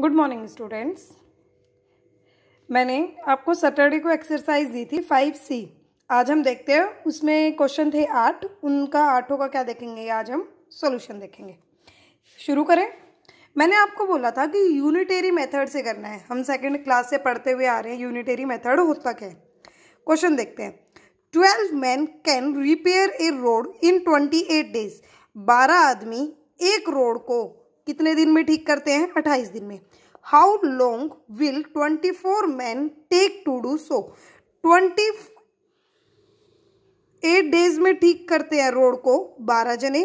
good morning students मैंने आपको Saturday को एक्सरसाइज दी थी फाइव सी आज हम देखते हैं उसमें क्वेश्चन थे आठ उनका आठों का क्या देखेंगे आज हम सॉल्यूशन देखेंगे शुरू करें मैंने आपको बोला था कि यूनिटेरी मेथड से करना है हम सेकंड क्लास से पढ़ते हुए आ रहे हैं यूनिटेरी मेथड होता क्या है क्वेश्चन देखते हैं twelve man can repair a road in twenty eight days बारह आदमी एक रोड को कितने दिन में ठीक करते हैं अट्ठाईस दिन में how long will twenty four man take to do so twenty eight days में ठीक करते हैं रोड को बारह जने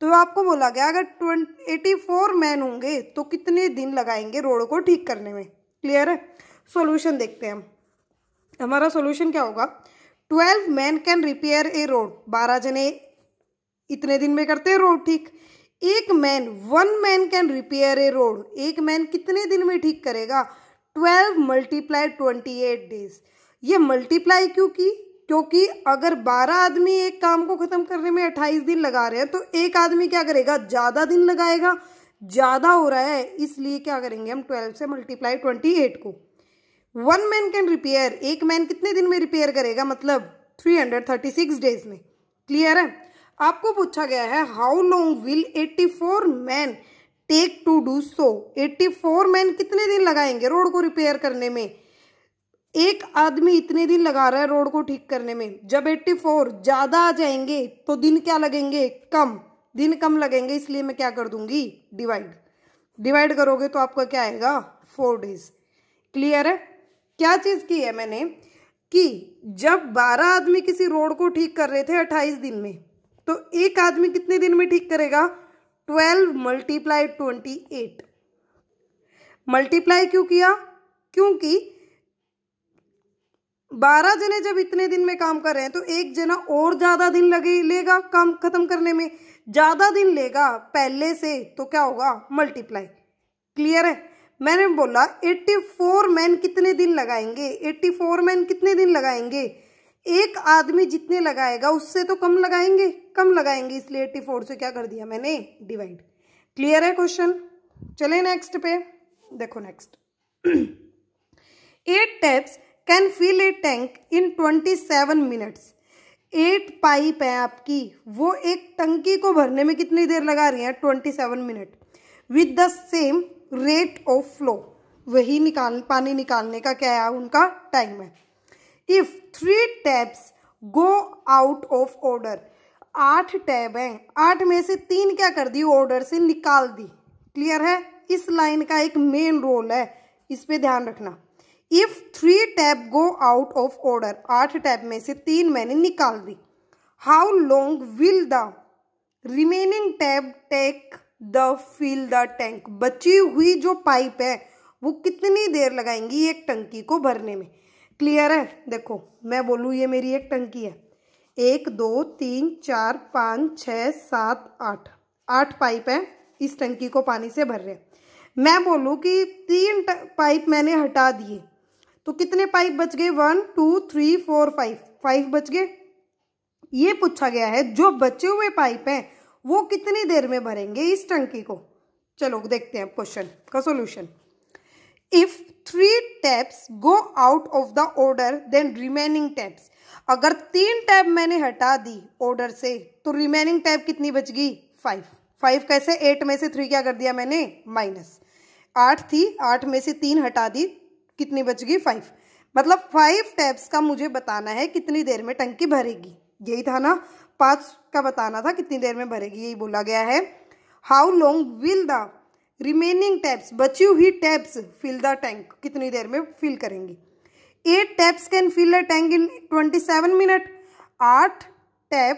तो आपको बोला गया अगर एटी फोर मैन होंगे तो कितने दिन लगाएंगे रोड को ठीक करने में क्लियर है सोल्यूशन देखते हैं हम हमारा सोल्यूशन क्या होगा twelve man can repair a road बारह जने इतने दिन में करते हैं रोड ठीक एक man one man can repair a road एक मैन कितने दिन में ठीक करेगा twelve multiply twenty eight days ये मल्टीप्लाई क्यों की क्योंकि अगर बारह आदमी एक काम को ख़त्म करने में अट्ठाईस दिन लगा रहे हैं तो एक आदमी क्या करेगा ज़्यादा दिन लगाएगा ज़्यादा हो रहा है इसलिए क्या करेंगे हम ट्वेल्व से मल्टीप्लाई ट्वेंटी एट को वन मैन कैन रिपेयर एक मैन कितने दिन में रिपेयर करेगा मतलब three hundred thirty six days में क्लियर है आपको पूछा गया है how long will 84 man take to do so 84 man कितने दिन लगाएंगे रोड को रिपेयर करने में एक आदमी इतने दिन लगा रहा है रोड को ठीक करने में जब 84 ज़्यादा आ जाएंगे तो दिन क्या लगेंगे कम दिन कम लगेंगे इसलिए मैं क्या कर दूंगी डिवाइड डिवाइड करोगे तो आपका क्या आएगा फोर डेज क्लियर है क्या चीज़ की है मैंने कि जब 12 आदमी किसी रोड को ठीक कर रहे थे 28 दिन में तो एक आदमी कितने दिन में ठीक करेगा twelve multiply twenty eight multiply क्यों किया क्योंकि बारह जने जब इतने दिन में काम कर रहे हैं तो एक जना और ज़्यादा दिन लगे लेगा काम खत्म करने में ज़्यादा दिन लेगा पहले से तो क्या होगा मल्टीप्लाई क्लियर है मैंने बोला 84 मैन कितने दिन लगाएंगे 84 मैन कितने दिन लगाएंगे एक आदमी जितने लगाएगा उससे तो कम लगाएंगे कम लगाएंगे इसलिए एट्टी फोर से क्या कर दिया मैंने डिवाइड क्लियर है क्वेश्चन चले नेक्स्ट पे देखो next eight taps can fill a tank in twenty seven minutes एट पाइप है आपकी वो एक टंकी को भरने में कितनी देर लगा रही है twenty seven minute with the same rate of flow वही निकाल पानी निकालने का क्या है उनका टाइम है if three taps go out of order आठ टैब हैं आठ में से तीन क्या कर दी ऑर्डर से निकाल दी क्लियर है इस लाइन का एक मेन रोल है इस पर ध्यान रखना if three tap go out of order आठ टैब में से तीन मैंने निकाल दी how long will the remaining tap take the fill the tank बची हुई जो पाइप है वो कितनी देर लगाएंगी एक टंकी को भरने में क्लियर है देखो मैं बोलूँ ये मेरी एक टंकी है एक दो तीन चार पाँच छ सात आठ आठ पाइप है इस टंकी को पानी से भर रहे हैं मैं बोलूं कि तीन पाइप मैंने हटा दिए तो कितने पाइप बच गए one two three four five five बच गए ये पूछा गया है जो बचे हुए पाइप हैं वो कितनी देर में भरेंगे इस टंकी को चलो देखते हैं क्वेश्चन का solution if three taps go out of the order then remaining taps अगर तीन टैब मैंने हटा दी ऑर्डर से तो रिमेनिंग टैब कितनी बच गई फाइव फाइव कैसे एट में से थ्री क्या कर दिया मैंने माइनस आठ थी आठ में से तीन हटा दी कितनी बच गई फाइव मतलब फाइव टैब्स का मुझे बताना है कितनी देर में टंकी भरेगी यही था ना पाँच का बताना था कितनी देर में भरेगी यही बोला गया है how long will the remaining taps बची हुई टैब्स फिल द टैंक कितनी देर में फिल करेंगी eight taps can fill a tank in twenty seven minute आठ टैप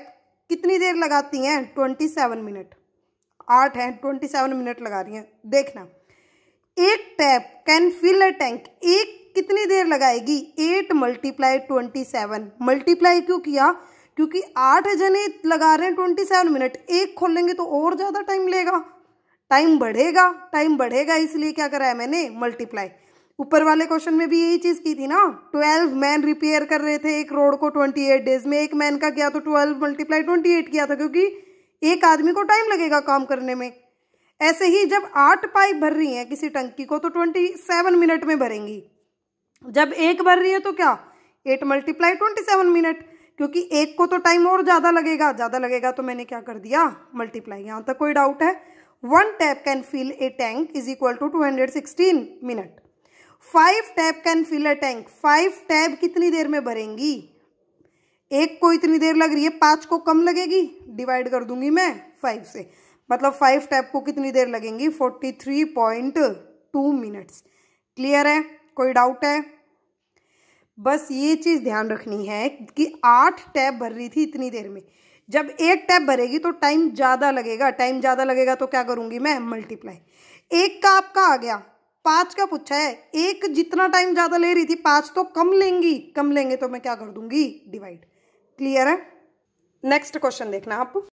कितनी देर लगाती हैं ट्वेंटी सेवन मिनट आठ हैं ट्वेंटी सेवन मिनट लगा रही हैं देखना एक tap can fill a tank एक कितनी देर लगाएगी eight multiply twenty seven multiply क्यों किया क्योंकि आठ जने लगा रहे हैं ट्वेंटी सेवन मिनट एक खोलेंगे तो और ज़्यादा टाइम लेगा टाइम बढ़ेगा टाइम बढ़ेगा इसलिए क्या करा है मैंने मल्टीप्लाई ऊपर वाले क्वेश्चन में भी यही चीज की थी ना ट्वेल्व मैन रिपेयर कर रहे थे एक रोड को ट्वेंटी एट डेज में एक मैन का किया तो ट्वेल्व मल्टीप्लाई ट्वेंटी एट किया था क्योंकि एक आदमी को टाइम लगेगा काम करने में ऐसे ही जब आठ पाइप भर रही है किसी टंकी को तो ट्वेंटी सेवन मिनट में भरेंगी जब एक भर रही है तो क्या eight multiply twenty seven minute क्योंकि एक को तो टाइम और ज़्यादा लगेगा ज़्यादा लगेगा तो मैंने क्या कर दिया मल्टीप्लाई यहां तक कोई डाउट है one tap can fill a tank is equal to two hundred sixteen minute five tap can fill a tank five tap कितनी देर में भरेंगी एक को इतनी देर लग रही है पांच को कम लगेगी डिवाइड कर दूंगी मैं फाइव से मतलब फाइव टैब को कितनी देर लगेंगी forty three point two minutes clear है कोई डाउट है बस ये चीज़ ध्यान रखनी है कि आठ टैब भर रही थी इतनी देर में जब एक टैब भरेगी तो टाइम ज़्यादा लगेगा टाइम ज़्यादा लगेगा तो क्या करूंगी मैं मल्टीप्लाई एक का आपका आ गया पाँच का पूछा है एक जितना टाइम ज़्यादा ले रही थी पांच तो कम लेंगी कम लेंगे तो मैं क्या कर दूंगी डिवाइड क्लियर है नेक्स्ट क्वेश्चन देखना आप